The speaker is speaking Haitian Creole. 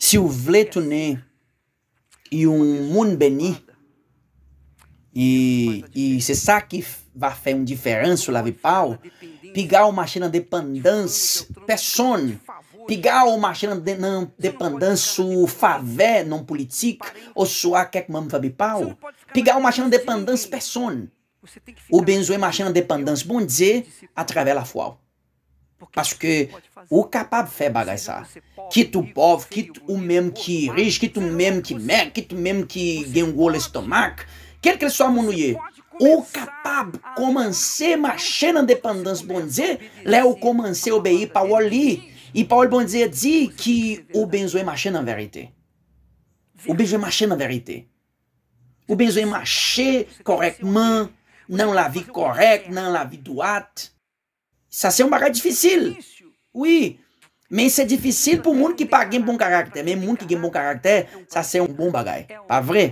Se o Vletuné e um Munbeni e, e se sabe que vai fazer uma diferença lá pau, pegar uma china pandans person, pegar uma china de, não, o favé não política, ou sua que é que vamos fazer pau, pegar uma china pandans person. O Benzo é uma china pandans bom dizer, através da fual. Paske ou kapab fe bagay sa. Kit ou pov, kit ou mem ki rij, kit ou mem ki mer, kit ou mem ki gengwo le stomak. Kel kre so amounou ye? Ou kapab komanse mache nan depandans Bondze, le ou komanse obeye Paul li. I Paul Bondze di ki ou benzoe mache nan verite. Ou benzoe mache nan verite. Ou benzoe mache korekman, nan la vi korek, nan la vi duat. Sa se un bagay difisil. Oui. Men se difisil pou moun ki pa gen bon karakter. Men moun ki gen bon karakter, sa se un bon bagay. Pa vre?